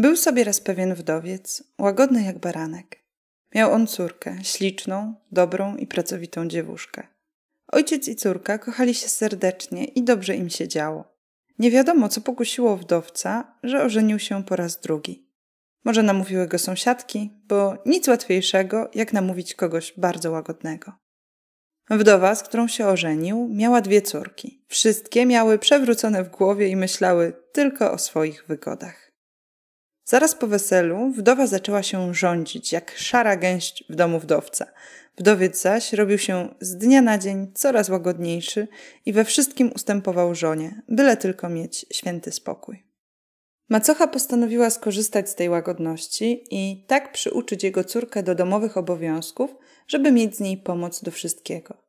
Był sobie raz pewien wdowiec, łagodny jak baranek. Miał on córkę, śliczną, dobrą i pracowitą dziewuszkę. Ojciec i córka kochali się serdecznie i dobrze im się działo. Nie wiadomo, co pokusiło wdowca, że ożenił się po raz drugi. Może namówiły go sąsiadki, bo nic łatwiejszego, jak namówić kogoś bardzo łagodnego. Wdowa, z którą się ożenił, miała dwie córki. Wszystkie miały przewrócone w głowie i myślały tylko o swoich wygodach. Zaraz po weselu wdowa zaczęła się rządzić, jak szara gęść w domu wdowca. Wdowiec zaś robił się z dnia na dzień coraz łagodniejszy i we wszystkim ustępował żonie, byle tylko mieć święty spokój. Macocha postanowiła skorzystać z tej łagodności i tak przyuczyć jego córkę do domowych obowiązków, żeby mieć z niej pomoc do wszystkiego.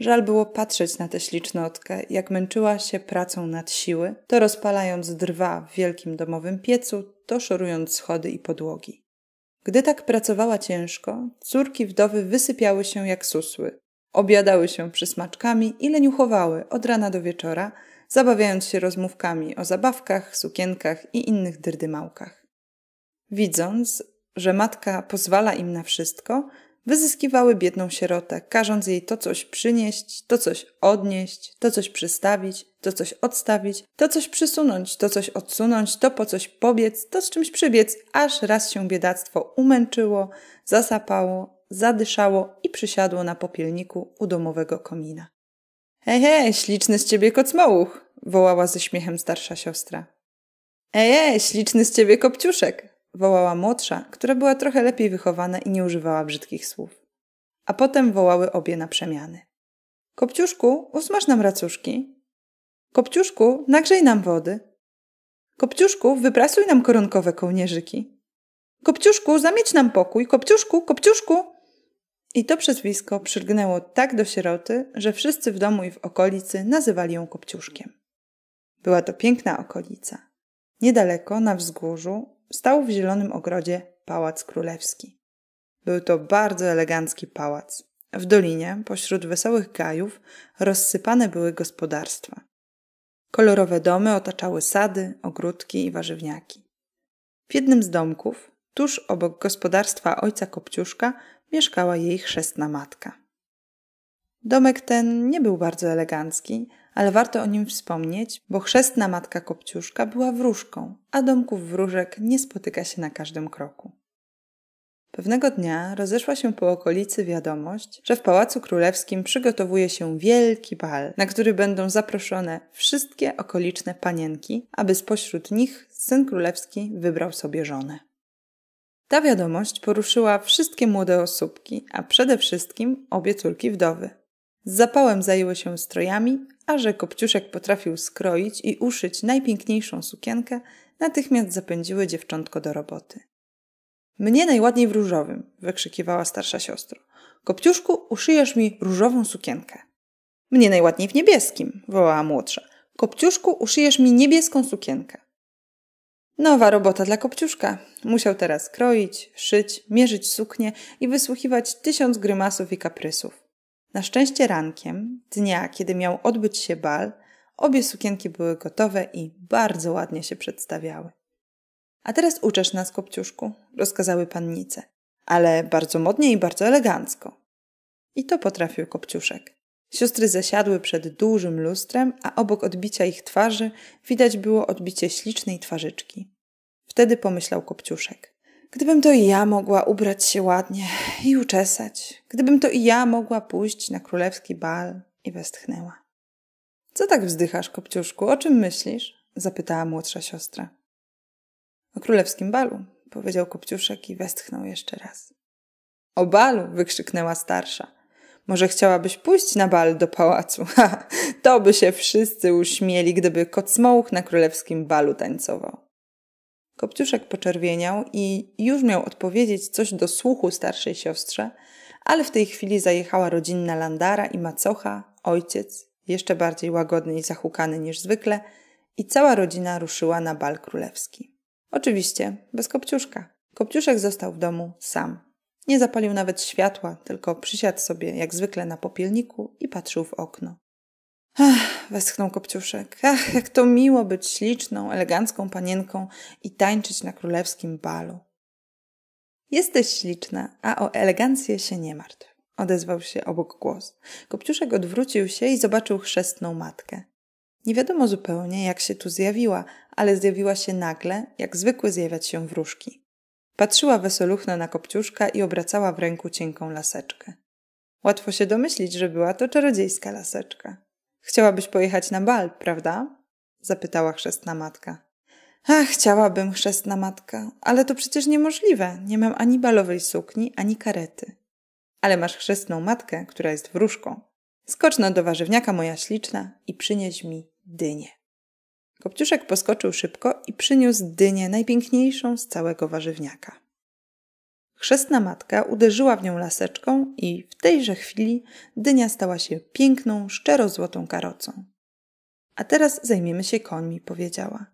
Żal było patrzeć na tę ślicznotkę, jak męczyła się pracą nad siły, to rozpalając drwa w wielkim domowym piecu, to szorując schody i podłogi. Gdy tak pracowała ciężko, córki wdowy wysypiały się jak susły. Obiadały się przysmaczkami i leniuchowały od rana do wieczora, zabawiając się rozmówkami o zabawkach, sukienkach i innych dyrdymałkach. Widząc, że matka pozwala im na wszystko, Wyzyskiwały biedną sierotę, każąc jej to coś przynieść, to coś odnieść, to coś przystawić, to coś odstawić, to coś przysunąć, to coś odsunąć, to po coś pobiec, to z czymś przybiec, aż raz się biedactwo umęczyło, zasapało, zadyszało i przysiadło na popielniku u domowego komina. Hej, hej, śliczny z ciebie kocmołuch! wołała ze śmiechem starsza siostra. Ej, ej, śliczny z ciebie kopciuszek! wołała młodsza, która była trochę lepiej wychowana i nie używała brzydkich słów. A potem wołały obie na przemiany. Kopciuszku, usmaż nam racuszki. Kopciuszku, nagrzej nam wody. Kopciuszku, wyprasuj nam koronkowe kołnierzyki. Kopciuszku, zamieć nam pokój. Kopciuszku, kopciuszku. I to przezwisko przylgnęło tak do sieroty, że wszyscy w domu i w okolicy nazywali ją Kopciuszkiem. Była to piękna okolica. Niedaleko, na wzgórzu, stał w zielonym ogrodzie pałac królewski. Był to bardzo elegancki pałac. W dolinie, pośród wesołych gajów, rozsypane były gospodarstwa. Kolorowe domy otaczały sady, ogródki i warzywniaki. W jednym z domków, tuż obok gospodarstwa ojca Kopciuszka, mieszkała jej chrzestna matka. Domek ten nie był bardzo elegancki, ale warto o nim wspomnieć, bo chrzestna matka Kopciuszka była wróżką, a domków wróżek nie spotyka się na każdym kroku. Pewnego dnia rozeszła się po okolicy wiadomość, że w Pałacu Królewskim przygotowuje się wielki bal, na który będą zaproszone wszystkie okoliczne panienki, aby spośród nich syn królewski wybrał sobie żonę. Ta wiadomość poruszyła wszystkie młode osóbki, a przede wszystkim obie córki wdowy. Z zapałem zajęły się strojami, a że Kopciuszek potrafił skroić i uszyć najpiękniejszą sukienkę, natychmiast zapędziły dziewczątko do roboty. Mnie najładniej w różowym, wykrzykiwała starsza siostro. Kopciuszku, uszyjesz mi różową sukienkę. Mnie najładniej w niebieskim, wołała młodsza. Kopciuszku, uszyjesz mi niebieską sukienkę. Nowa robota dla Kopciuszka. Musiał teraz kroić, szyć, mierzyć suknie i wysłuchiwać tysiąc grymasów i kaprysów. Na szczęście rankiem, dnia, kiedy miał odbyć się bal, obie sukienki były gotowe i bardzo ładnie się przedstawiały. A teraz uczesz nas, kopciuszku, rozkazały pannice, ale bardzo modnie i bardzo elegancko. I to potrafił kopciuszek. Siostry zasiadły przed dużym lustrem, a obok odbicia ich twarzy widać było odbicie ślicznej twarzyczki. Wtedy pomyślał Kopciuszek. Gdybym to i ja mogła ubrać się ładnie i uczesać, gdybym to i ja mogła pójść na królewski bal i westchnęła. Co tak wzdychasz, kopciuszku, o czym myślisz? zapytała młodsza siostra. O królewskim balu, powiedział kopciuszek i westchnął jeszcze raz. O balu! wykrzyknęła starsza. Może chciałabyś pójść na bal do pałacu? Ha, to by się wszyscy uśmieli, gdyby kocmołuch na królewskim balu tańcował. Kopciuszek poczerwieniał i już miał odpowiedzieć coś do słuchu starszej siostrze, ale w tej chwili zajechała rodzinna landara i macocha, ojciec, jeszcze bardziej łagodny i zahukany niż zwykle, i cała rodzina ruszyła na bal królewski. Oczywiście bez Kopciuszka. Kopciuszek został w domu sam. Nie zapalił nawet światła, tylko przysiadł sobie jak zwykle na popielniku i patrzył w okno. Ach, westchnął Kopciuszek. Ach, jak to miło być śliczną, elegancką panienką i tańczyć na królewskim balu. Jesteś śliczna, a o elegancję się nie martw, odezwał się obok głos. Kopciuszek odwrócił się i zobaczył chrzestną matkę. Nie wiadomo zupełnie, jak się tu zjawiła, ale zjawiła się nagle, jak zwykły zjawiać się wróżki. Patrzyła wesoluchno na Kopciuszka i obracała w ręku cienką laseczkę. Łatwo się domyślić, że była to czarodziejska laseczka. Chciałabyś pojechać na bal, prawda? zapytała chrzestna matka. Ach, chciałabym, chrzestna matka, ale to przecież niemożliwe. Nie mam ani balowej sukni, ani karety. Ale masz chrzestną matkę, która jest wróżką. Skoczno do warzywniaka, moja śliczna, i przynieś mi dynię. Kopciuszek poskoczył szybko i przyniósł dynię najpiękniejszą z całego warzywniaka. Chrzestna matka uderzyła w nią laseczką i w tejże chwili dynia stała się piękną, szczerozłotą karocą. A teraz zajmiemy się końmi, powiedziała.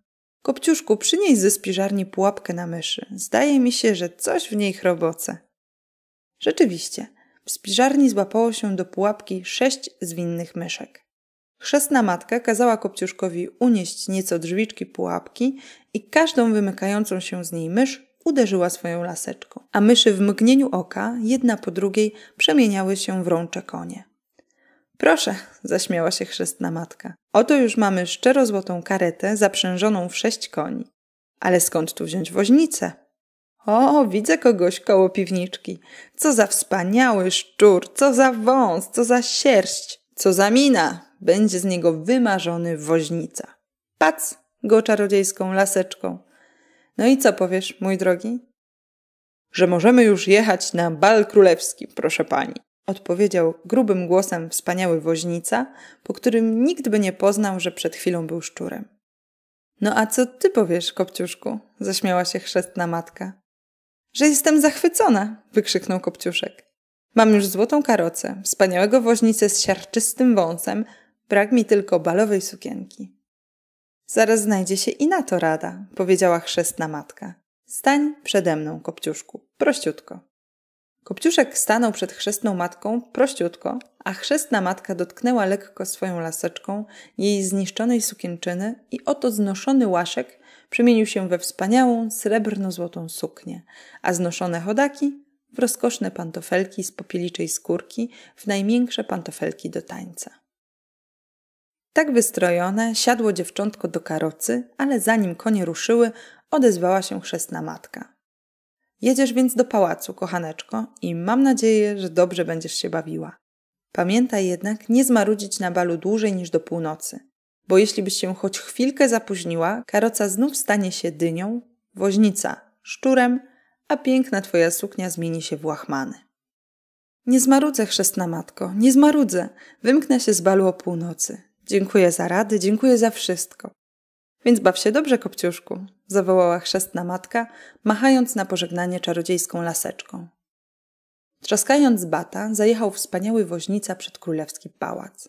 Kopciuszku, przynieś ze spiżarni pułapkę na myszy. Zdaje mi się, że coś w niej chroboce. Rzeczywiście, w spiżarni złapało się do pułapki sześć zwinnych myszek. Chrzestna matka kazała Kopciuszkowi unieść nieco drzwiczki pułapki i każdą wymykającą się z niej mysz uderzyła swoją laseczką, a myszy w mgnieniu oka, jedna po drugiej, przemieniały się w rącze konie. Proszę, zaśmiała się chrzestna matka. Oto już mamy szczerozłotą karetę zaprzężoną w sześć koni. Ale skąd tu wziąć woźnicę? O, widzę kogoś koło piwniczki. Co za wspaniały szczur, co za wąs, co za sierść, co za mina. Będzie z niego wymarzony woźnica. Pac go czarodziejską laseczką. No i co powiesz, mój drogi? Że możemy już jechać na bal królewski, proszę pani, odpowiedział grubym głosem wspaniały woźnica, po którym nikt by nie poznał, że przed chwilą był szczurem. No a co ty powiesz, Kopciuszku? zaśmiała się chrzestna matka. Że jestem zachwycona, wykrzyknął Kopciuszek. Mam już złotą karocę, wspaniałego woźnicę z siarczystym wąsem, brak mi tylko balowej sukienki. Zaraz znajdzie się i na to rada, powiedziała chrzestna matka. Stań przede mną, Kopciuszku, prościutko. Kopciuszek stanął przed chrzestną matką prościutko, a chrzestna matka dotknęła lekko swoją laseczką jej zniszczonej sukienczyny i oto znoszony łaszek przemienił się we wspaniałą, srebrno-złotą suknię, a znoszone chodaki w rozkoszne pantofelki z popieliczej skórki, w najmiększe pantofelki do tańca. Tak wystrojone siadło dziewczątko do karocy, ale zanim konie ruszyły, odezwała się chrzestna matka. Jedziesz więc do pałacu, kochaneczko, i mam nadzieję, że dobrze będziesz się bawiła. Pamiętaj jednak nie zmarudzić na balu dłużej niż do północy, bo jeśli byś się choć chwilkę zapóźniła, karoca znów stanie się dynią, woźnica szczurem, a piękna twoja suknia zmieni się w łachmany. Nie zmarudzę, chrzestna matko, nie zmarudzę. Wymknę się z balu o północy. Dziękuję za rady, dziękuję za wszystko. Więc baw się dobrze, kopciuszku, zawołała chrzestna matka, machając na pożegnanie czarodziejską laseczką. Trzaskając bata, zajechał wspaniały woźnica przed królewski pałac.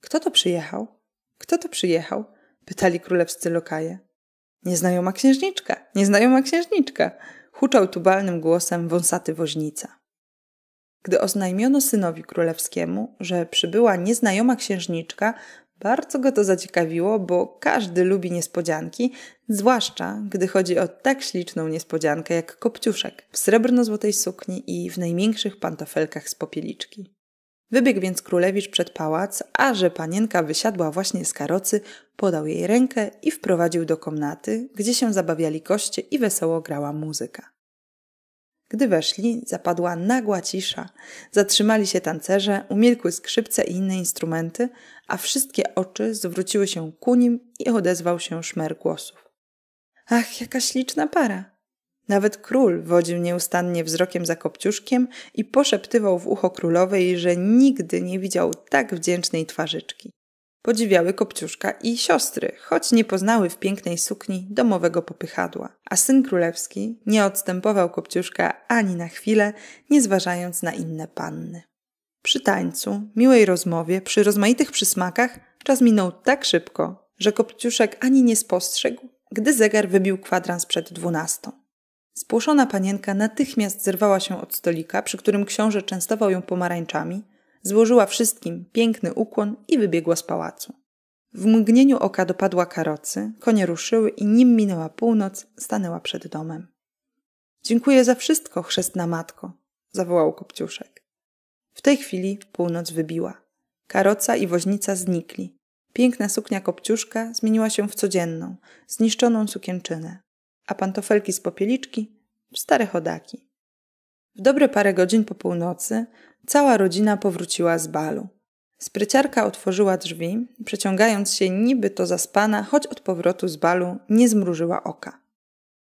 Kto to przyjechał? Kto to przyjechał? pytali królewscy lokaje. Nieznajoma księżniczka, nieznajoma księżniczka, huczał tubalnym głosem wąsaty woźnica. Gdy oznajmiono synowi królewskiemu, że przybyła nieznajoma księżniczka, bardzo go to zaciekawiło, bo każdy lubi niespodzianki, zwłaszcza gdy chodzi o tak śliczną niespodziankę jak kopciuszek w srebrno-złotej sukni i w najmiększych pantofelkach z popieliczki. Wybiegł więc królewicz przed pałac, a że panienka wysiadła właśnie z karocy, podał jej rękę i wprowadził do komnaty, gdzie się zabawiali goście i wesoło grała muzyka. Gdy weszli, zapadła nagła cisza. Zatrzymali się tancerze, umilkły skrzypce i inne instrumenty, a wszystkie oczy zwróciły się ku nim i odezwał się szmer głosów. Ach, jaka śliczna para! Nawet król wodził nieustannie wzrokiem za kopciuszkiem i poszeptywał w ucho królowej, że nigdy nie widział tak wdzięcznej twarzyczki. Podziwiały Kopciuszka i siostry, choć nie poznały w pięknej sukni domowego popychadła. A syn królewski nie odstępował Kopciuszka ani na chwilę, nie zważając na inne panny. Przy tańcu, miłej rozmowie, przy rozmaitych przysmakach czas minął tak szybko, że Kopciuszek ani nie spostrzegł, gdy zegar wybił kwadrans przed dwunastą. Spłoszona panienka natychmiast zerwała się od stolika, przy którym książę częstował ją pomarańczami, Złożyła wszystkim piękny ukłon i wybiegła z pałacu. W mgnieniu oka dopadła karocy, konie ruszyły i nim minęła północ, stanęła przed domem. Dziękuję za wszystko, chrzestna matko, zawołał Kopciuszek. W tej chwili północ wybiła. Karoca i woźnica znikli. Piękna suknia Kopciuszka zmieniła się w codzienną, zniszczoną sukienczynę, a pantofelki z popieliczki w stare chodaki. W dobre parę godzin po północy cała rodzina powróciła z balu. Spryciarka otworzyła drzwi, przeciągając się niby to zaspana, choć od powrotu z balu nie zmrużyła oka.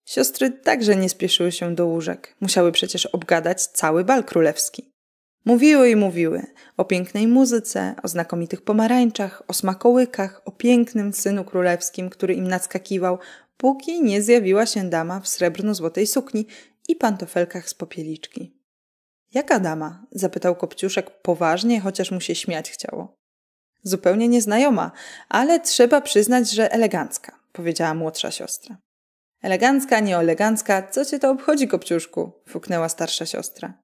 Siostry także nie spieszyły się do łóżek, musiały przecież obgadać cały bal królewski. Mówiły i mówiły o pięknej muzyce, o znakomitych pomarańczach, o smakołykach, o pięknym synu królewskim, który im nadskakiwał, póki nie zjawiła się dama w srebrno-złotej sukni i pantofelkach z popieliczki. Jaka dama? zapytał Kopciuszek poważnie, chociaż mu się śmiać chciało. Zupełnie nieznajoma, ale trzeba przyznać, że elegancka, powiedziała młodsza siostra. Elegancka, nieelegancka, co cię to obchodzi, Kopciuszku? fuknęła starsza siostra.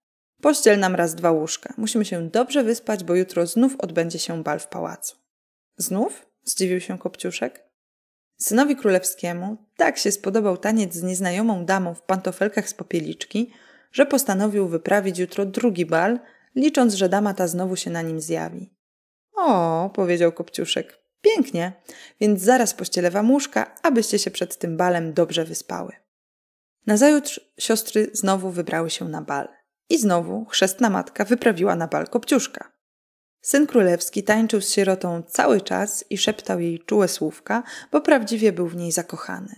Pościel nam raz dwa łóżka. Musimy się dobrze wyspać, bo jutro znów odbędzie się bal w pałacu. Znów? zdziwił się Kopciuszek. Synowi królewskiemu tak się spodobał taniec z nieznajomą damą w pantofelkach z popieliczki – że postanowił wyprawić jutro drugi bal, licząc, że dama ta znowu się na nim zjawi. O, powiedział Kopciuszek, pięknie, więc zaraz pościelę wam łóżka, abyście się przed tym balem dobrze wyspały. Nazajutrz siostry znowu wybrały się na bal. I znowu chrzestna matka wyprawiła na bal Kopciuszka. Syn królewski tańczył z sierotą cały czas i szeptał jej czułe słówka, bo prawdziwie był w niej zakochany.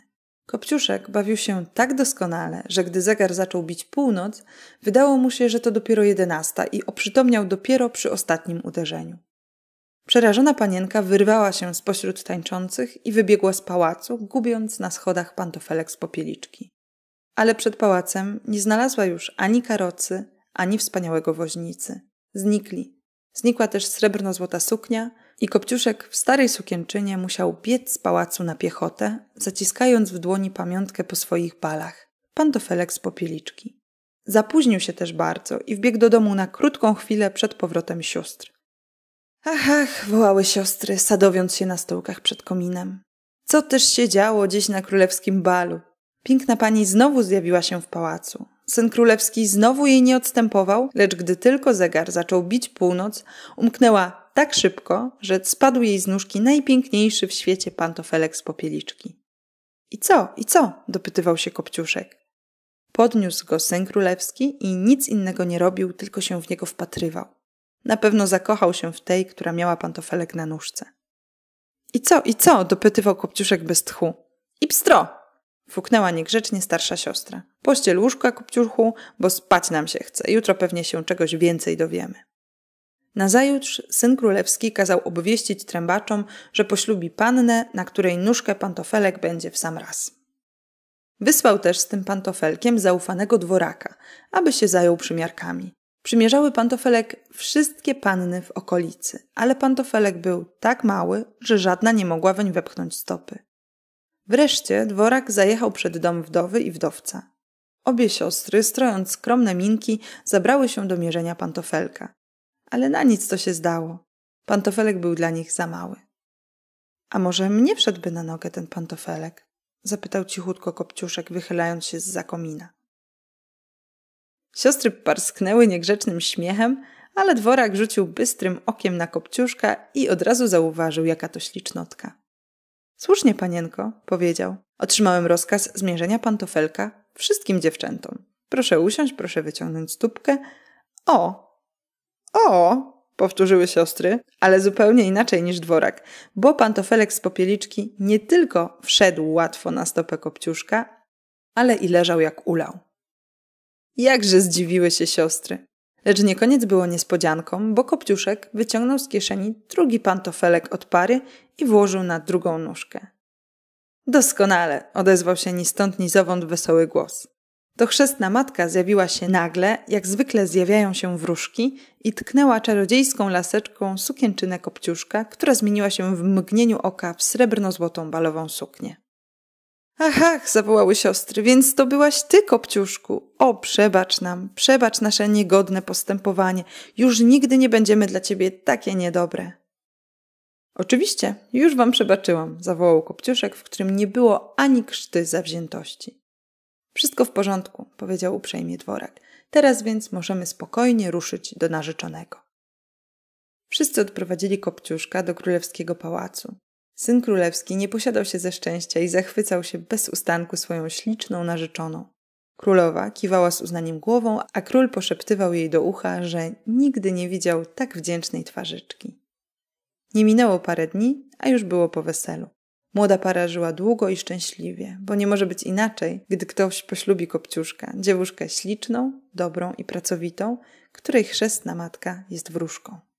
Kopciuszek bawił się tak doskonale, że gdy zegar zaczął bić północ, wydało mu się, że to dopiero jedenasta i oprzytomniał dopiero przy ostatnim uderzeniu. Przerażona panienka wyrwała się z pośród tańczących i wybiegła z pałacu, gubiąc na schodach pantofelek z popieliczki. Ale przed pałacem nie znalazła już ani karocy, ani wspaniałego woźnicy. Znikli. Znikła też srebrno-złota suknia, i Kopciuszek w starej sukienczynie musiał biec z pałacu na piechotę, zaciskając w dłoni pamiątkę po swoich balach. Pantofelek z popieliczki. Zapóźnił się też bardzo i wbiegł do domu na krótką chwilę przed powrotem sióstr. Ach, ach, wołały siostry, sadowiąc się na stołkach przed kominem. Co też się działo dziś na królewskim balu? Piękna pani znowu zjawiła się w pałacu. Syn królewski znowu jej nie odstępował, lecz gdy tylko zegar zaczął bić północ, umknęła tak szybko, że spadł jej z nóżki najpiękniejszy w świecie pantofelek z popieliczki. I co, i co? dopytywał się Kopciuszek. Podniósł go sen królewski i nic innego nie robił, tylko się w niego wpatrywał. Na pewno zakochał się w tej, która miała pantofelek na nóżce. I co, i co? dopytywał Kopciuszek bez tchu. I pstro! Fuknęła niegrzecznie starsza siostra. Pościel łóżka, Kopciuchu, bo spać nam się chce. Jutro pewnie się czegoś więcej dowiemy. Nazajutrz syn królewski kazał obwieścić trębaczom, że poślubi pannę, na której nóżkę pantofelek będzie w sam raz. Wysłał też z tym pantofelkiem zaufanego dworaka, aby się zajął przymiarkami. Przymierzały pantofelek wszystkie panny w okolicy, ale pantofelek był tak mały, że żadna nie mogła weń wepchnąć stopy. Wreszcie dworak zajechał przed dom wdowy i wdowca. Obie siostry, strojąc skromne minki, zabrały się do mierzenia pantofelka ale na nic to się zdało. Pantofelek był dla nich za mały. A może mnie wszedłby na nogę ten pantofelek? zapytał cichutko Kopciuszek, wychylając się z zakomina. Siostry parsknęły niegrzecznym śmiechem, ale dworak rzucił bystrym okiem na Kopciuszka i od razu zauważył, jaka to ślicznotka. Słusznie, panienko, powiedział. Otrzymałem rozkaz zmierzenia pantofelka wszystkim dziewczętom. Proszę usiąść, proszę wyciągnąć stópkę. O, o! Powtórzyły siostry, ale zupełnie inaczej niż dworak, bo pantofelek z popieliczki nie tylko wszedł łatwo na stopę kopciuszka, ale i leżał jak ulał. Jakże zdziwiły się siostry. Lecz nie koniec było niespodzianką, bo Kopciuszek wyciągnął z kieszeni drugi pantofelek od pary i włożył na drugą nóżkę. Doskonale, odezwał się ni stąd, ni zowąd wesoły głos. To chrzestna matka zjawiła się nagle, jak zwykle zjawiają się wróżki, i tknęła czarodziejską laseczką sukienczynę kopciuszka, która zmieniła się w mgnieniu oka w srebrno-złotą balową suknię. Aha! ach, zawołały siostry, więc to byłaś ty, kopciuszku. O, przebacz nam, przebacz nasze niegodne postępowanie. Już nigdy nie będziemy dla ciebie takie niedobre. Oczywiście, już wam przebaczyłam, zawołał kopciuszek, w którym nie było ani krzty zawziętości. Wszystko w porządku, powiedział uprzejmie Dworak. Teraz więc możemy spokojnie ruszyć do narzeczonego. Wszyscy odprowadzili Kopciuszka do królewskiego pałacu. Syn królewski nie posiadał się ze szczęścia i zachwycał się bez ustanku swoją śliczną narzeczoną. Królowa kiwała z uznaniem głową, a król poszeptywał jej do ucha, że nigdy nie widział tak wdzięcznej twarzyczki. Nie minęło parę dni, a już było po weselu. Młoda para żyła długo i szczęśliwie, bo nie może być inaczej, gdy ktoś poślubi kopciuszka, dziewuszkę śliczną, dobrą i pracowitą, której chrzestna matka jest wróżką.